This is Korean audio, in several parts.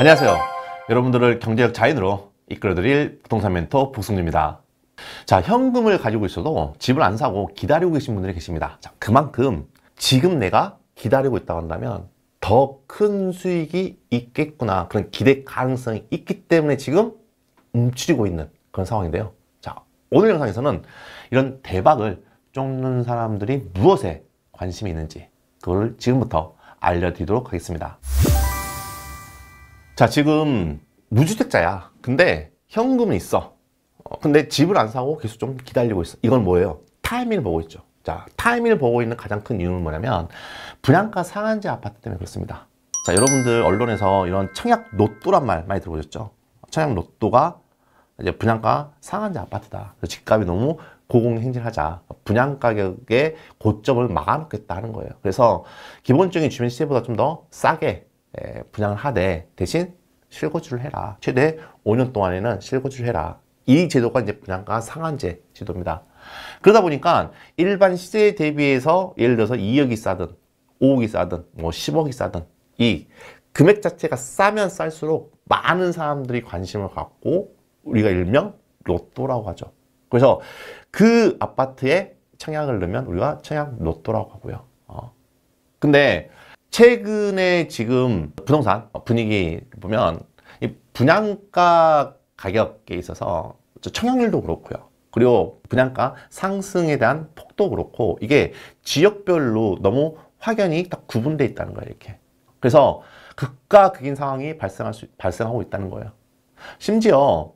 안녕하세요. 여러분들을 경제적 자인으로 이끌어드릴 부동산 멘토 복승주입니다. 자, 현금을 가지고 있어도 집을 안 사고 기다리고 계신 분들이 계십니다. 자, 그만큼 지금 내가 기다리고 있다고 한다면 더 큰 수익이 있겠구나 그런 기대 가능성이 있기 때문에 지금 움츠리고 있는 그런 상황인데요. 자, 오늘 영상에서는 이런 대박을 쫓는 사람들이 무엇에 관심이 있는지 그걸 지금부터 알려드리도록 하겠습니다. 자 지금 무주택자야 근데 현금은 있어 어, 근데 집을 안 사고 계속 좀 기다리고 있어 이건 뭐예요? 타이밍을 보고 있죠 자 타이밍을 보고 있는 가장 큰 이유는 뭐냐면 분양가 상한제 아파트 때문에 그렇습니다 자 여러분들 언론에서 이런 청약 노또란 말 많이 들어보셨죠? 청약 노또가 이제 분양가 상한제 아파트다 집값이 너무 고공행진하자 분양가격의 고점을 막아놓겠다 하는 거예요 그래서 기본적인 주민 시세보다 좀 더 싸게 분양을 하되 대신 실거주를 해라. 최대 5년 동안에는 실거주를 해라. 이 제도가 이제 분양가 상한제 제도입니다. 그러다 보니까 일반 시세 대비해서 예를 들어서 2억이 싸든 5억이 싸든 뭐 10억이 싸든 이 금액 자체가 싸면 쌀수록 많은 사람들이 관심을 갖고 우리가 일명 로또라고 하죠. 그래서 그 아파트에 청약을 넣으면 우리가 청약 로또라고 하고요. 어. 근데 최근에 지금 부동산 어, 분위기 보면 분양가 가격에 있어서 청약률도 그렇고요. 그리고 분양가 상승에 대한 폭도 그렇고 이게 지역별로 너무 확연히 딱 구분돼 있다는 거예요. 이렇게. 그래서 극과 극인 상황이 발생할 수, 발생하고 있다는 거예요. 심지어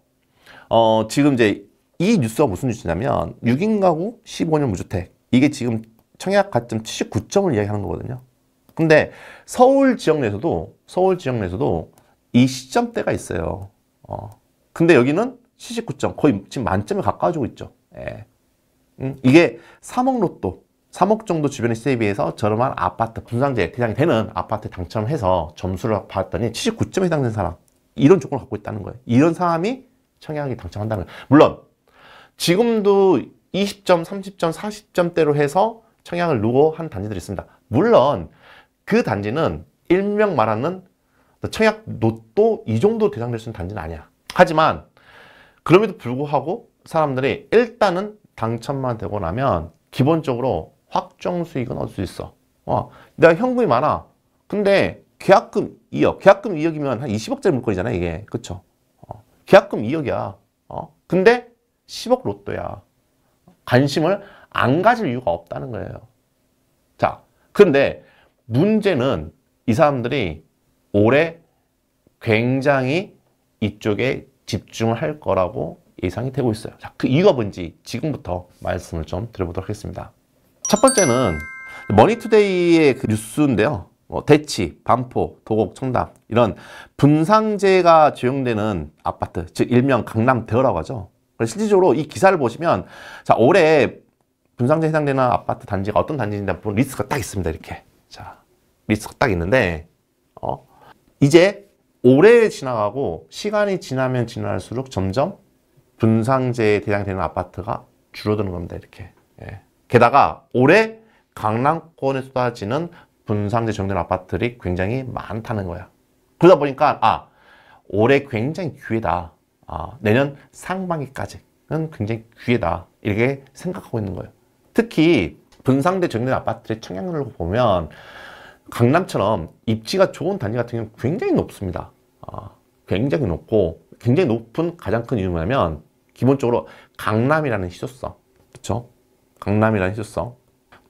어, 지금 이제 이 뉴스가 무슨 뉴스냐면 6인 가구 15년 무주택 이게 지금 청약 가점 79점을 이야기하는 거거든요. 근데 서울 지역 내에서도 서울 지역 내에서도 이 시점대가 있어요. 어. 근데 여기는 79점 거의 지금 만점에 가까워지고 있죠. 예. 음, 이게 3억 로또 3억 정도 주변의 시세에 비해서 저렴한 아파트 분상제 대상이 되는 아파트 당첨해서 점수를 받았더니 79점에 해당되는 사람 이런 조건을 갖고 있다는 거예요. 이런 사람이 청약이 당첨한다는 거예요. 물론 지금도 20점, 30점, 40점대로 해서 청약을 누고 한 단지들이 있습니다. 물론 그 단지는 일명 말하는 뭐 청약 노또이 정도 대상될 수 있는 단지는 아니야. 하지만 그럼에도 불구하고 사람들이 일단은 당첨만 되고 나면 기본적으로 확정 수익은 얻을 수 있어. 어, 내가 현금이 많아. 근데 계약금 2억. 계약금 2억이면 한 20억짜리 물건이잖아, 이게. 그쵸? 어, 계약금 2억이야. 어, 근데 10억 로또야. 관심을 안 가질 이유가 없다는 거예요. 자, 근데 문제는 이 사람들이 올해 굉장히 이쪽에 집중할 거라고 예상이 되고 있어요. 자, 그 이유가 뭔지 지금부터 말씀을 좀 드려보도록 하겠습니다. 첫 번째는 머니투데이의 그 뉴스인데요. 뭐 대치, 반포, 도곡, 청담 이런 분상제가 적용되는 아파트, 즉 일명 강남대어라고 하죠. 그래서 실질적으로 이 기사를 보시면 자 올해 분상제 해당되는 아파트 단지가 어떤 단지인지 보는 리스트가 딱 있습니다. 이렇게 자, 리스크 딱 있는데 어, 이제 오래 지나가고 시간이 지나면 지날수록 점점 분상제에 대상되는 아파트가 줄어드는 겁니다. 이렇게. 예. 게다가 올해 강남권에 쏟아지는 분상제정된 아파트들이 굉장히 많다는 거야. 그러다 보니까 아 올해 굉장히 귀해다 아, 내년 상반기까지는 굉장히 귀해다 이렇게 생각하고 있는 거예요. 특히 분상대 정된 아파트의 청약률을 보면 강남처럼 입지가 좋은 단지 같은 경우는 굉장히 높습니다. 아, 굉장히 높고 굉장히 높은 가장 큰 이유는 뭐냐면 기본적으로 강남이라는 시조성 그렇죠? 강남이라는 시조성또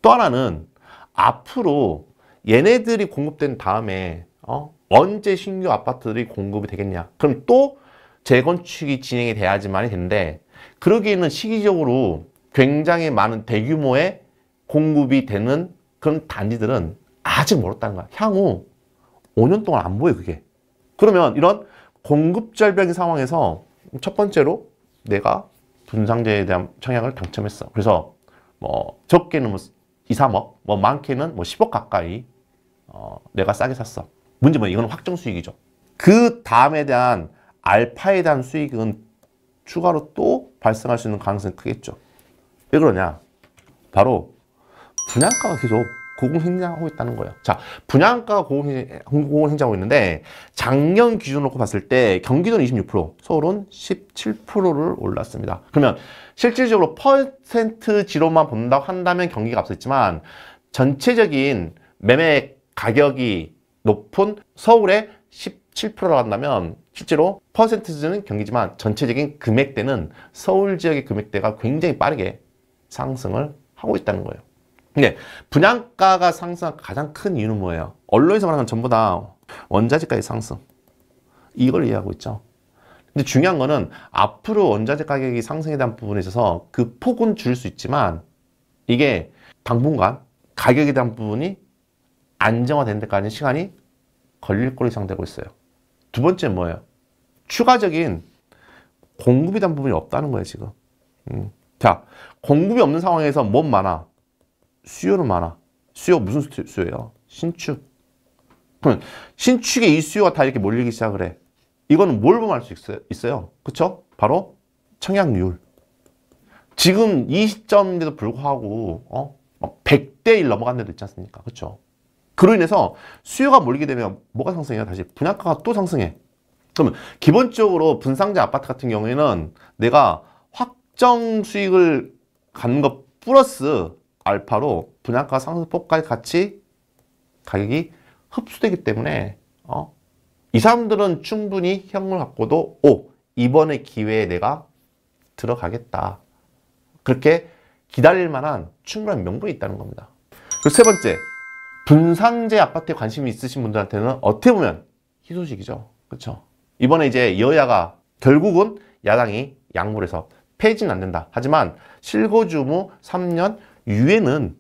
하나는 앞으로 얘네들이 공급된 다음에 어? 언제 신규 아파트들이 공급이 되겠냐 그럼 또 재건축이 진행이 돼야지만이 되는데 그러기에는 시기적으로 굉장히 많은 대규모의 공급이 되는 그런 단지들은 아직 멀었다는 거야. 향후 5년 동안 안 보여 그게. 그러면 이런 공급 절벽인 상황에서 첫 번째로 내가 분상제에 대한 청약을 당첨했어. 그래서 뭐 적게는 뭐 2, 3억, 뭐 많게는 뭐 10억 가까이 어, 내가 싸게 샀어. 문제 뭐 이건 확정 수익이죠. 그 다음에 대한 알파에 대한 수익은 추가로 또 발생할 수 있는 가능성이 크겠죠. 왜 그러냐? 바로 분양가가 계속 고공행장하고 있다는 거예요. 자, 분양가가 고공행장하고 있는데 작년 기준으로 봤을 때 경기도는 26%, 서울은 17%를 올랐습니다. 그러면 실질적으로 퍼센트지로만 본다고 한다면 경기가 앞섰지만 전체적인 매매 가격이 높은 서울의 17%라고 한다면 실제로 퍼센트지는 경기지만 전체적인 금액대는 서울 지역의 금액대가 굉장히 빠르게 상승을 하고 있다는 거예요. 네, 분양가가 상승한 가장 큰 이유는 뭐예요? 언론에서 말하는 전부 다 원자재가의 상승. 이걸 이해하고 있죠. 근데 중요한 거는 앞으로 원자재 가격이 상승에 대한 부분에 있어서 그 폭은 줄 수 있지만 이게 당분간 가격에 대한 부분이 안정화된 데까지 시간이 걸릴 거로 예상되고 있어요. 두 번째 뭐예요? 추가적인 공급에 대한 부분이 없다는 거예요, 지금. 음. 자, 공급이 없는 상황에서 뭔 많아? 수요는 많아. 수요 무슨 수요예요? 신축. 그럼 신축에 이 수요가 다 이렇게 몰리기 시작을 해. 이거는 뭘 보면 알수 있어요? 있어요. 그쵸? 바로 청약률. 지금 이시점에도 불구하고 어? 100대 1 넘어간 데도 있지 않습니까? 그렇죠? 그로 인해서 수요가 몰리게 되면 뭐가 상승해요? 다시 분양가가 또 상승해. 그러면 기본적으로 분상제 아파트 같은 경우에는 내가 확정 수익을 갖는 것 플러스 알파로 분양가 상승폭까지 같이 가격이 흡수되기 때문에 어? 이 사람들은 충분히 현금을 갖고도 오 이번에 기회에 내가 들어가겠다. 그렇게 기다릴 만한 충분한 명분이 있다는 겁니다. 그리고 세 번째, 분산제 아파트에 관심이 있으신 분들한테는 어떻게 보면 희소식이죠. 그렇죠? 이번에 이제 여야가 결국은 야당이 양물에서 폐지는 안 된다. 하지만 실거주무 3년 유엔은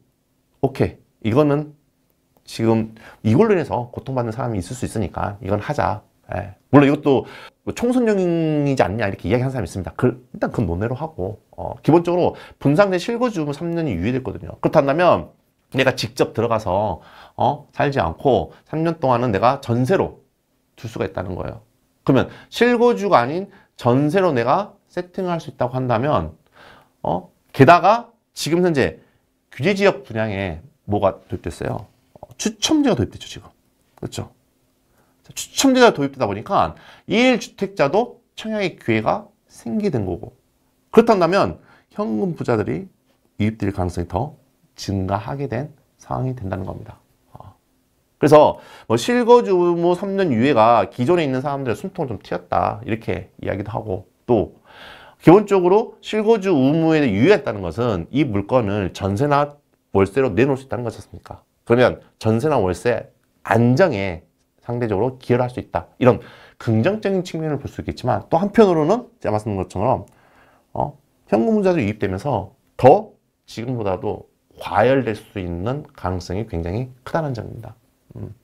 오케이 이거는 지금 이걸로 해서 고통받는 사람이 있을 수 있으니까 이건 하자 예. 물론 이것도 뭐 총선용이지 않냐 이렇게 이야기하는 사람이 있습니다. 그, 일단 그건 논외로 하고 어, 기본적으로 분상대 실거주 3년이 유예됐거든요. 그렇다면 내가 직접 들어가서 어, 살지 않고 3년 동안은 내가 전세로 둘 수가 있다는 거예요. 그러면 실거주가 아닌 전세로 내가 세팅할 수 있다고 한다면 어, 게다가 지금 현재 규제 지역 분양에 뭐가 도입됐어요? 추첨제가 도입됐죠, 지금. 그렇죠? 추첨제가 도입되다 보니까 1주택자도 청약의 기회가 생기는 거고 그렇다면 현금 부자들이 유입될 가능성이 더 증가하게 된 상황이 된다는 겁니다. 아. 그래서 뭐 실거주무 3년 유예가 기존에 있는 사람들의 숨통을 좀 튀었다 이렇게 이야기도 하고 또 기본적으로 실거주 의무에 유예했다는 것은 이 물건을 전세나 월세로 내놓을 수 있다는 것이었습니까? 그러면 전세나 월세 안정에 상대적으로 기여를 할 수 있다. 이런 긍정적인 측면을 볼 수 있겠지만 또 한편으로는 제가 말씀드린 것처럼 어, 현금 문자도 유입되면서 더 지금보다도 과열될 수 있는 가능성이 굉장히 크다는 점입니다. 음.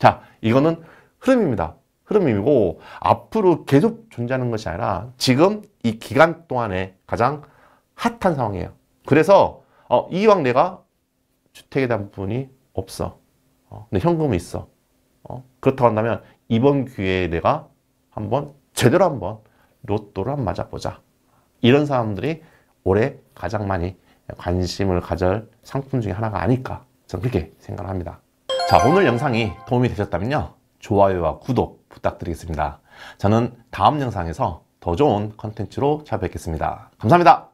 자, 이거는 흐름입니다. 흐름이고 앞으로 계속 존재하는 것이 아니라 지금 이 기간 동안에 가장 핫한 상황이에요. 그래서 어, 이왕 내가 주택에 대한 부분이 없어. 어, 근데 현금이 있어. 어, 그렇다고 한다면 이번 기회에 내가 한번 제대로 한번 로또를 한번 맞아보자. 이런 사람들이 올해 가장 많이 관심을 가질 상품 중에 하나가 아닐까 저는 그렇게 생각을 합니다. 자 오늘 영상이 도움이 되셨다면요. 좋아요와 구독 부탁드리겠습니다. 저는 다음 영상에서 더 좋은 컨텐츠로 찾아뵙겠습니다. 감사합니다.